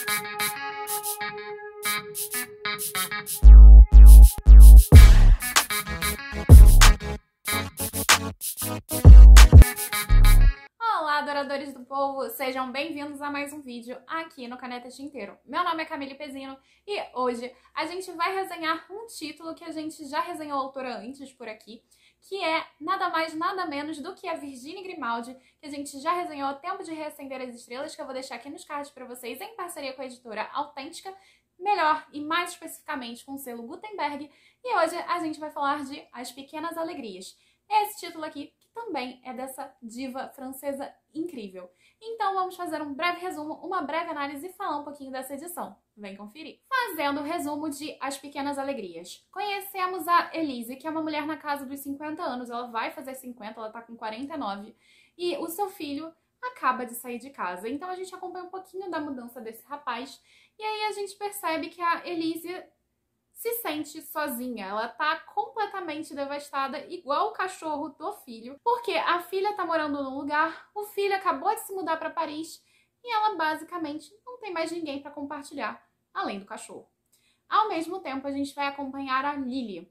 Thank you. Embaixadores do Povo, sejam bem-vindos a mais um vídeo aqui no Caneta Tinteiro. Meu nome é Camille Pezino e hoje a gente vai resenhar um título que a gente já resenhou a autora antes por aqui, que é nada mais, nada menos do que a Virginie Grimaldi, que a gente já resenhou Tempo de Reacender as Estrelas, que eu vou deixar aqui nos cards para vocês, em parceria com a editora Autêntica, melhor e mais especificamente com o selo Gutenberg. E hoje a gente vai falar de As Pequenas Alegrias. Esse título aqui também é dessa diva francesa incrível. Então vamos fazer um breve resumo, uma breve análise e falar um pouquinho dessa edição. Vem conferir. Fazendo o resumo de As Pequenas Alegrias. Conhecemos a Elise, que é uma mulher na casa dos 50 anos, ela vai fazer 50, ela tá com 49, e o seu filho acaba de sair de casa. Então a gente acompanha um pouquinho da mudança desse rapaz, e aí a gente percebe que a Elise se sente sozinha. Ela tá completamente devastada, igual o cachorro do filho, porque a filha tá morando num lugar, o filho acabou de se mudar para Paris e ela basicamente não tem mais ninguém para compartilhar além do cachorro. Ao mesmo tempo, a gente vai acompanhar a Lily.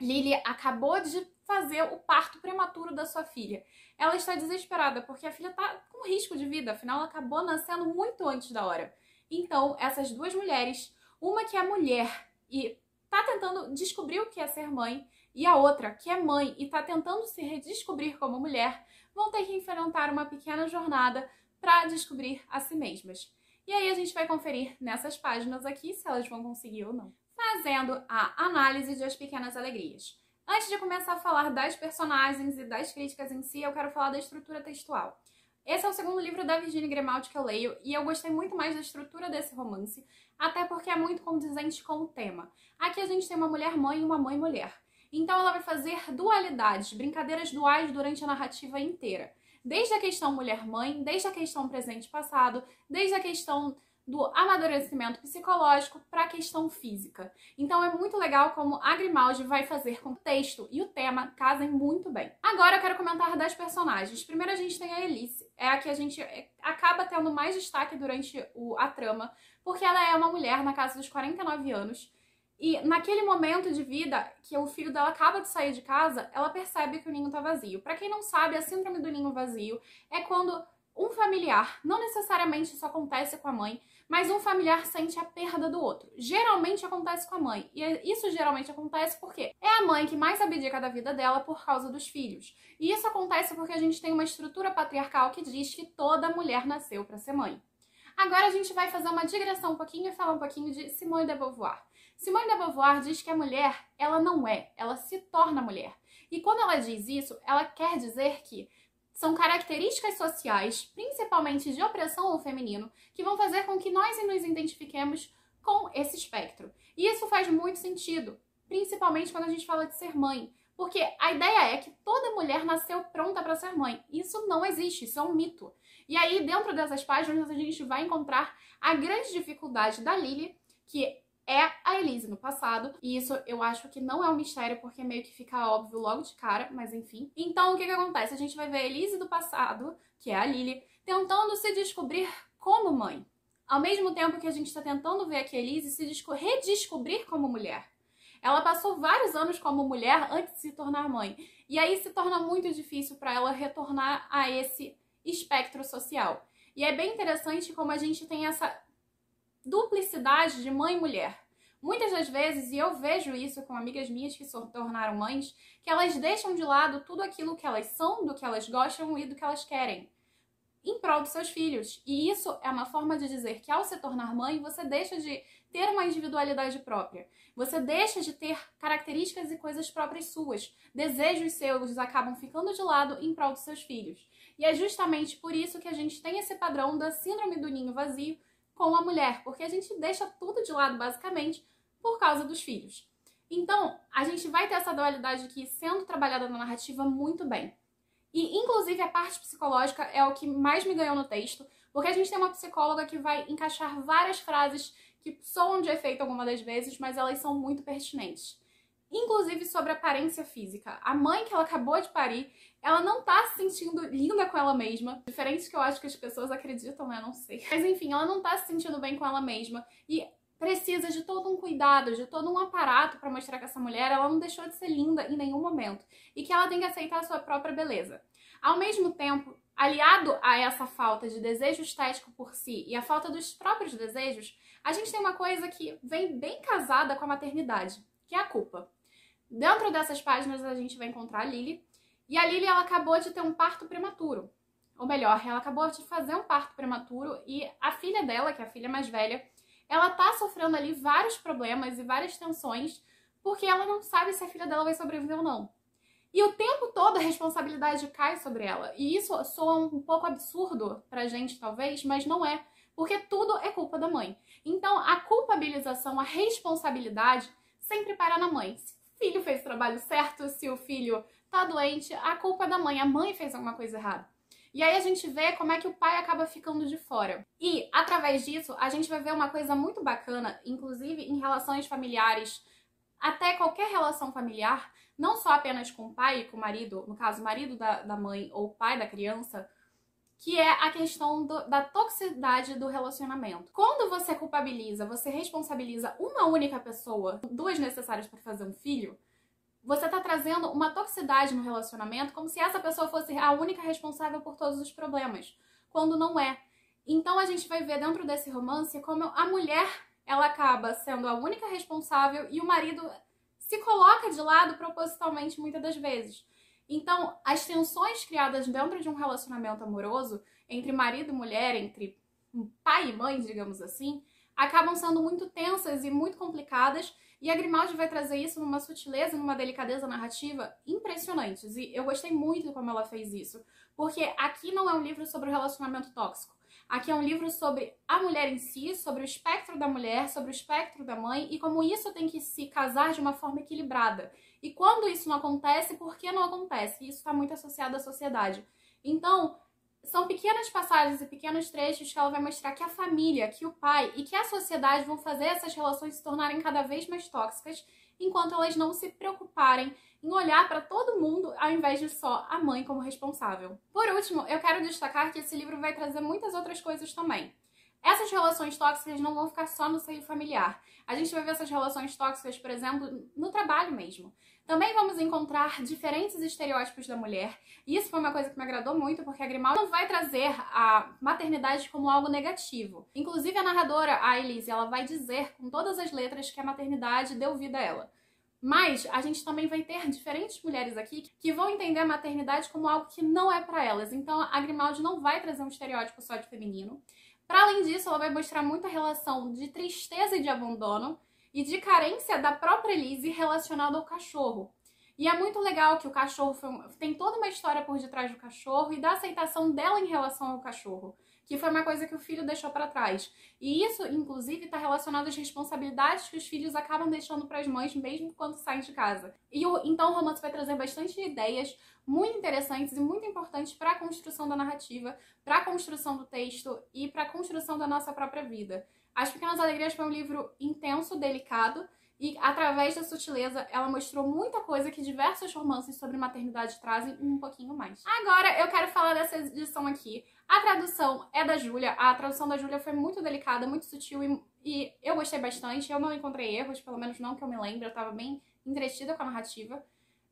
Lily acabou de fazer o parto prematuro da sua filha. Ela está desesperada porque a filha está com risco de vida, afinal, ela acabou nascendo muito antes da hora. Então, essas duas mulheres, uma que é mulher e tá tentando descobrir o que é ser mãe, e a outra, que é mãe e tá tentando se redescobrir como mulher, vão ter que enfrentar uma pequena jornada para descobrir a si mesmas. E aí a gente vai conferir nessas páginas aqui se elas vão conseguir ou não. Fazendo a análise das pequenas alegrias. Antes de começar a falar das personagens e das críticas em si, eu quero falar da estrutura textual. Esse é o segundo livro da Virginia Grimaldi que eu leio e eu gostei muito mais da estrutura desse romance, até porque é muito condizente com o tema. Aqui a gente tem uma mulher-mãe e uma mãe-mulher. Então ela vai fazer dualidades, brincadeiras duais durante a narrativa inteira. Desde a questão mulher-mãe, desde a questão presente passado, desde a questão do amadurecimento psicológico para a questão física. Então é muito legal como a Grimaldi vai fazer com o texto e o tema casem muito bem. Agora eu quero comentar das personagens. Primeiro a gente tem a Elise, é a que a gente é, acaba tendo mais destaque durante o, a trama, porque ela é uma mulher na casa dos 49 anos. E naquele momento de vida que o filho dela acaba de sair de casa, ela percebe que o ninho está vazio. Para quem não sabe, a síndrome do ninho vazio é quando um familiar, não necessariamente isso acontece com a mãe, mas um familiar sente a perda do outro. Geralmente acontece com a mãe. E é, isso geralmente acontece porque é a mãe que mais abdica da vida dela por causa dos filhos. E isso acontece porque a gente tem uma estrutura patriarcal que diz que toda mulher nasceu para ser mãe. Agora a gente vai fazer uma digressão um pouquinho e falar um pouquinho de Simone de Beauvoir. Simone de Beauvoir diz que a mulher, ela não é, ela se torna mulher. E quando ela diz isso, ela quer dizer que são características sociais, principalmente de opressão ao feminino, que vão fazer com que nós nos identifiquemos com esse espectro. E isso faz muito sentido, principalmente quando a gente fala de ser mãe, porque a ideia é que toda mulher nasceu pronta para ser mãe. Isso não existe, isso é um mito. E aí, dentro dessas páginas, a gente vai encontrar a grande dificuldade da Lily, que é a Elise no passado. E isso eu acho que não é um mistério, porque meio que fica óbvio logo de cara, mas enfim. Então o que, que acontece? A gente vai ver a Elise do passado, que é a Lily, tentando se descobrir como mãe. Ao mesmo tempo que a gente está tentando ver aqui a Elise se redescobrir como mulher. Ela passou vários anos como mulher antes de se tornar mãe. E aí se torna muito difícil para ela retornar a esse espectro social. E é bem interessante como a gente tem essa duplicidade de mãe e mulher. Muitas das vezes, e eu vejo isso com amigas minhas que se tornaram mães, que elas deixam de lado tudo aquilo que elas são, do que elas gostam e do que elas querem, em prol dos seus filhos. E isso é uma forma de dizer que ao se tornar mãe, você deixa de ter uma individualidade própria. Você deixa de ter características e coisas próprias suas. Desejos seus acabam ficando de lado em prol dos seus filhos. E é justamente por isso que a gente tem esse padrão da síndrome do ninho vazio, com a mulher, porque a gente deixa tudo de lado, basicamente, por causa dos filhos. Então, a gente vai ter essa dualidade aqui sendo trabalhada na narrativa muito bem. E, inclusive, a parte psicológica é o que mais me ganhou no texto, porque a gente tem uma psicóloga que vai encaixar várias frases que soam de efeito algumas das vezes, mas elas são muito pertinentes inclusive sobre aparência física. A mãe que ela acabou de parir, ela não tá se sentindo linda com ela mesma, diferente que eu acho que as pessoas acreditam, né? Não sei. Mas enfim, ela não tá se sentindo bem com ela mesma e precisa de todo um cuidado, de todo um aparato para mostrar que essa mulher, ela não deixou de ser linda em nenhum momento e que ela tem que aceitar a sua própria beleza. Ao mesmo tempo, aliado a essa falta de desejo estético por si e a falta dos próprios desejos, a gente tem uma coisa que vem bem casada com a maternidade, que é a culpa. Dentro dessas páginas a gente vai encontrar a Lily. E a Lily ela acabou de ter um parto prematuro. Ou melhor, ela acabou de fazer um parto prematuro e a filha dela, que é a filha mais velha, ela tá sofrendo ali vários problemas e várias tensões, porque ela não sabe se a filha dela vai sobreviver ou não. E o tempo todo a responsabilidade cai sobre ela. E isso soa um pouco absurdo pra gente, talvez, mas não é, porque tudo é culpa da mãe. Então, a culpabilização, a responsabilidade sempre para na mãe filho fez o trabalho certo, se o filho tá doente, a culpa é da mãe, a mãe fez alguma coisa errada. E aí a gente vê como é que o pai acaba ficando de fora. E através disso, a gente vai ver uma coisa muito bacana, inclusive em relações familiares, até qualquer relação familiar, não só apenas com o pai e com o marido, no caso, marido da, da mãe ou pai da criança, que é a questão do, da toxicidade do relacionamento. Quando você culpabiliza, você responsabiliza uma única pessoa, duas necessárias para fazer um filho, você está trazendo uma toxicidade no relacionamento, como se essa pessoa fosse a única responsável por todos os problemas, quando não é. Então a gente vai ver dentro desse romance como a mulher ela acaba sendo a única responsável e o marido se coloca de lado propositalmente muitas das vezes. Então, as tensões criadas dentro de um relacionamento amoroso, entre marido e mulher, entre pai e mãe, digamos assim, acabam sendo muito tensas e muito complicadas, e a Grimaldi vai trazer isso numa sutileza, numa delicadeza narrativa impressionantes. E eu gostei muito como ela fez isso, porque aqui não é um livro sobre o relacionamento tóxico. Aqui é um livro sobre a mulher em si, sobre o espectro da mulher, sobre o espectro da mãe e como isso tem que se casar de uma forma equilibrada. E quando isso não acontece, por que não acontece? Isso está muito associado à sociedade. Então, são pequenas passagens e pequenos trechos que ela vai mostrar que a família, que o pai e que a sociedade vão fazer essas relações se tornarem cada vez mais tóxicas, enquanto elas não se preocuparem em olhar para todo mundo ao invés de só a mãe como responsável. Por último, eu quero destacar que esse livro vai trazer muitas outras coisas também. Essas relações tóxicas não vão ficar só no seio familiar. A gente vai ver essas relações tóxicas, por exemplo, no trabalho mesmo. Também vamos encontrar diferentes estereótipos da mulher. E isso foi uma coisa que me agradou muito, porque a Grimaldi não vai trazer a maternidade como algo negativo. Inclusive, a narradora, a Elise, ela vai dizer com todas as letras que a maternidade deu vida a ela. Mas a gente também vai ter diferentes mulheres aqui que vão entender a maternidade como algo que não é para elas. Então a Grimaldi não vai trazer um estereótipo só de feminino. Para além disso, ela vai mostrar muita relação de tristeza e de abandono e de carência da própria Elise relacionada ao cachorro. E é muito legal que o cachorro um... tem toda uma história por detrás do cachorro e da aceitação dela em relação ao cachorro que foi uma coisa que o filho deixou para trás. E isso, inclusive, está relacionado às responsabilidades que os filhos acabam deixando para as mães mesmo quando saem de casa. E o, então o romance vai trazer bastante ideias muito interessantes e muito importantes para a construção da narrativa, para a construção do texto e para a construção da nossa própria vida. As Pequenas Alegrias foi um livro intenso, delicado, e através da sutileza, ela mostrou muita coisa que diversos romances sobre maternidade trazem um pouquinho mais. Agora eu quero falar dessa edição aqui. A tradução é da Júlia. A tradução da Júlia foi muito delicada, muito sutil e, e eu gostei bastante. Eu não encontrei erros, pelo menos não que eu me lembre. Eu tava bem entretida com a narrativa.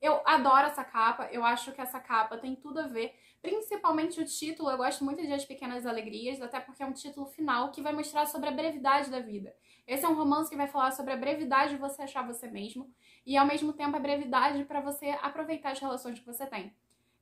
Eu adoro essa capa, eu acho que essa capa tem tudo a ver, principalmente o título. Eu gosto muito de As Pequenas Alegrias, até porque é um título final que vai mostrar sobre a brevidade da vida. Esse é um romance que vai falar sobre a brevidade de você achar você mesmo e, ao mesmo tempo, a brevidade para você aproveitar as relações que você tem.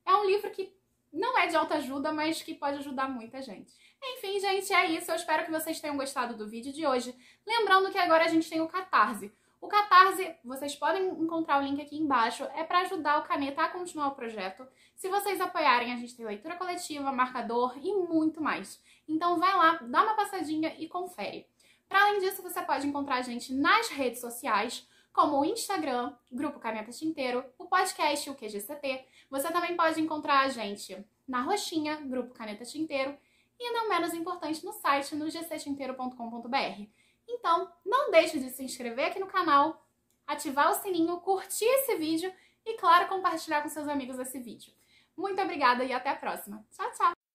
É um livro que não é de alta ajuda, mas que pode ajudar muita gente. Enfim, gente, é isso. Eu espero que vocês tenham gostado do vídeo de hoje. Lembrando que agora a gente tem o Catarse o Catarse, vocês podem encontrar o link aqui embaixo, é para ajudar o Caneta a continuar o projeto. Se vocês apoiarem, a gente tem leitura coletiva, marcador e muito mais. Então vai lá, dá uma passadinha e confere. Para além disso, você pode encontrar a gente nas redes sociais, como o Instagram, Grupo Caneta Tinteiro, o podcast, o QGCT. Você também pode encontrar a gente na roxinha, Grupo Caneta Tinteiro, e não menos importante, no site no gctinteiro.com.br. Então, não deixe de se inscrever aqui no canal, ativar o sininho, curtir esse vídeo e, claro, compartilhar com seus amigos esse vídeo. Muito obrigada e até a próxima. Tchau, tchau!